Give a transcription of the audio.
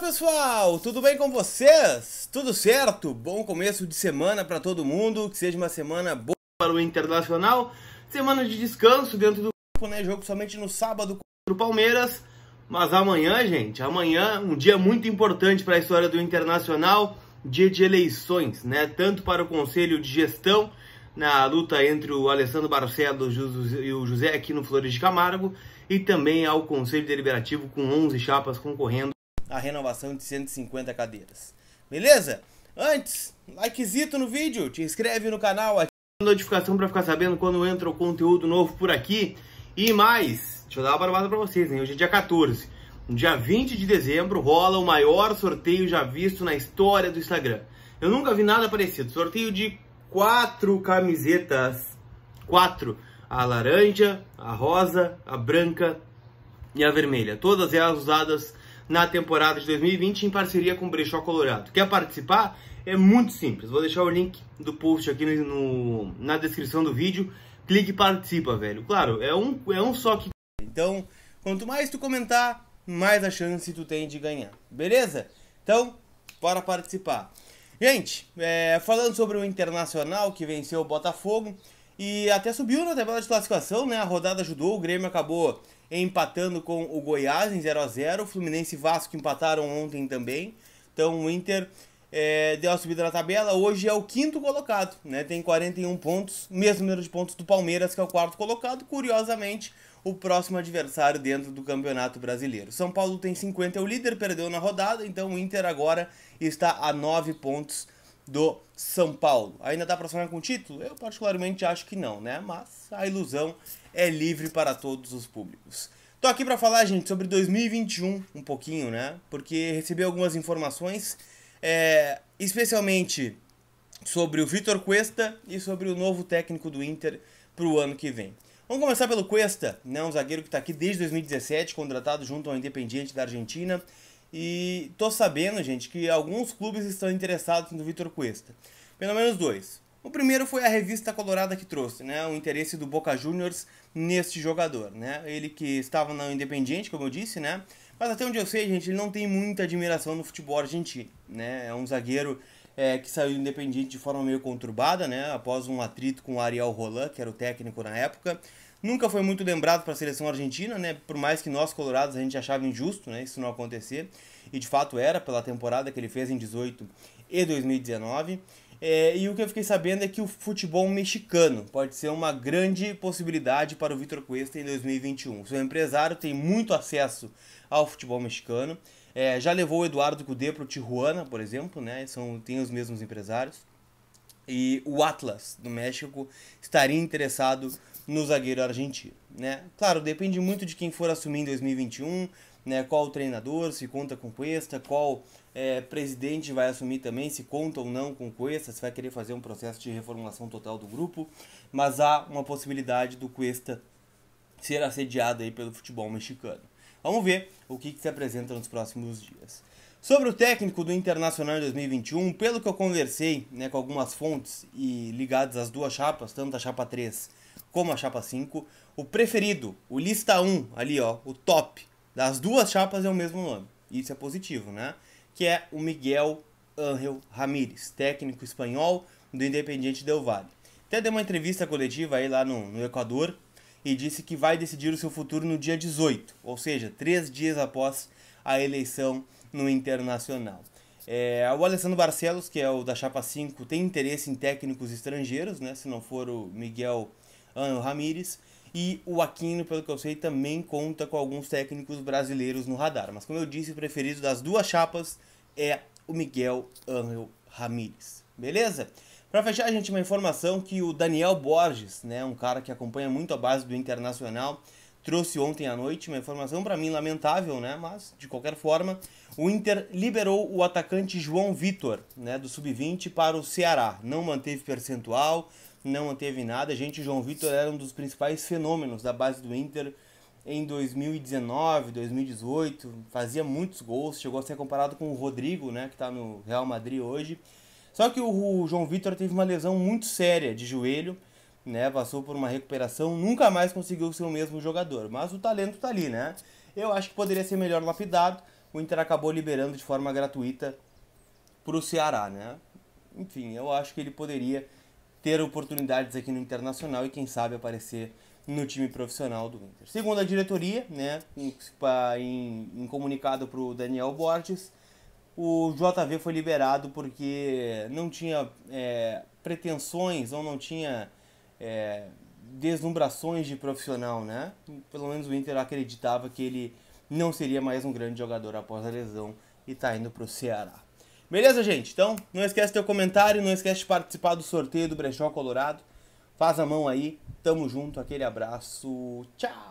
pessoal, tudo bem com vocês? Tudo certo? Bom começo de semana para todo mundo, que seja uma semana boa para o Internacional, semana de descanso dentro do campo, né? Jogo somente no sábado contra o Palmeiras, mas amanhã, gente, amanhã um dia muito importante para a história do Internacional, dia de eleições, né? Tanto para o Conselho de Gestão na luta entre o Alessandro Barcelos e o José aqui no Flores de Camargo e também ao Conselho Deliberativo com 11 chapas concorrendo a renovação de 150 cadeiras. Beleza? Antes, likezito no vídeo, te inscreve no canal, ativa a notificação para ficar sabendo quando entra o conteúdo novo por aqui. E mais, deixa eu dar uma barbada para vocês, Hoje é dia 14. No dia 20 de dezembro rola o maior sorteio já visto na história do Instagram. Eu nunca vi nada parecido. Sorteio de quatro camisetas. Quatro. A laranja, a rosa, a branca e a vermelha. Todas elas usadas na temporada de 2020 em parceria com o Brechó Colorado. Quer participar? É muito simples. Vou deixar o link do post aqui no, no, na descrição do vídeo. Clique e participa, velho. Claro, é um, é um só que. Então, quanto mais tu comentar, mais a chance tu tem de ganhar. Beleza? Então, bora participar. Gente, é, falando sobre o Internacional que venceu o Botafogo e até subiu na tabela de classificação, né? A rodada ajudou, o Grêmio acabou empatando com o Goiás em 0 a 0 Fluminense e Vasco empataram ontem também. Então o Inter é, deu a subida na tabela. Hoje é o quinto colocado, né? Tem 41 pontos, mesmo número de pontos do Palmeiras, que é o quarto colocado. Curiosamente, o próximo adversário dentro do Campeonato Brasileiro. São Paulo tem 50, é o líder, perdeu na rodada, então o Inter agora está a 9 pontos do São Paulo. Ainda dá para sonhar com o título? Eu particularmente acho que não, né? Mas a ilusão é livre para todos os públicos. Tô aqui para falar, gente, sobre 2021 um pouquinho, né? Porque recebi algumas informações, é, especialmente sobre o Vitor Cuesta e sobre o novo técnico do Inter para o ano que vem. Vamos começar pelo Cuesta, né? um zagueiro que está aqui desde 2017, contratado junto ao Independiente da Argentina. E tô sabendo, gente, que alguns clubes estão interessados no Vitor Cuesta. Pelo menos dois. O primeiro foi a revista Colorada que trouxe, né, o interesse do Boca Juniors neste jogador, né? Ele que estava na Independiente, como eu disse, né? Mas até onde eu sei, gente, ele não tem muita admiração no futebol argentino, né? É um zagueiro é, que saiu independente de forma meio conturbada, né? Após um atrito com o Ariel Roland, que era o técnico na época. Nunca foi muito lembrado para a seleção argentina, né? Por mais que nós, colorados, a gente achava injusto, né? Isso não acontecer. E de fato era, pela temporada que ele fez em 18 e 2019. É, e o que eu fiquei sabendo é que o futebol mexicano pode ser uma grande possibilidade para o Vitor Cuesta em 2021. Seu empresário tem muito acesso ao futebol mexicano. É, já levou o Eduardo Cudê para o Tijuana, por exemplo, né? São, tem os mesmos empresários. E o Atlas, do México, estaria interessado no zagueiro argentino. Né? Claro, depende muito de quem for assumir em 2021, né, qual treinador, se conta com Cuesta, qual é, presidente vai assumir também, se conta ou não com Cuesta, se vai querer fazer um processo de reformulação total do grupo, mas há uma possibilidade do Cuesta ser assediado aí pelo futebol mexicano. Vamos ver o que, que se apresenta nos próximos dias. Sobre o técnico do Internacional em 2021, pelo que eu conversei né, com algumas fontes e ligadas às duas chapas, tanto a chapa 3 como a chapa 5, o preferido, o lista 1 ali, ó, o top, das duas chapas é o mesmo nome. Isso é positivo, né? Que é o Miguel Ángel Ramírez, técnico espanhol do Independiente Del Valle. Até deu uma entrevista coletiva aí lá no, no Equador e disse que vai decidir o seu futuro no dia 18, ou seja, três dias após a eleição no Internacional. É, o Alessandro Barcelos, que é o da Chapa 5, tem interesse em técnicos estrangeiros, né, se não for o Miguel Ano Ramírez. E o Aquino, pelo que eu sei, também conta com alguns técnicos brasileiros no radar. Mas como eu disse, o preferido das duas chapas é o Miguel Angel Ramírez. Beleza? Para fechar, a gente, uma informação que o Daniel Borges, né, um cara que acompanha muito a base do Internacional, trouxe ontem à noite uma informação para mim lamentável, né, mas de qualquer forma, o Inter liberou o atacante João Vitor, né, do sub-20 para o Ceará. Não manteve percentual, não manteve nada. A gente, João Vitor era um dos principais fenômenos da base do Inter em 2019, 2018, fazia muitos gols, chegou a ser comparado com o Rodrigo, né, que está no Real Madrid hoje. Só que o, o João Vitor teve uma lesão muito séria de joelho, né, passou por uma recuperação, nunca mais conseguiu ser o mesmo jogador, mas o talento está ali, né? Eu acho que poderia ser melhor lapidado. O Inter acabou liberando de forma gratuita para o Ceará, né? Enfim, eu acho que ele poderia ter oportunidades aqui no Internacional e quem sabe aparecer no time profissional do Inter. Segundo a diretoria, né, em, em comunicado para o Daniel Borges, o JV foi liberado porque não tinha é, pretensões ou não tinha é, deslumbrações de profissional, né? Pelo menos o Inter acreditava que ele não seria mais um grande jogador após a lesão e está indo para o Ceará. Beleza, gente? Então, não esquece teu comentário, não esquece de participar do sorteio do Brechó Colorado. Faz a mão aí, tamo junto, aquele abraço, tchau!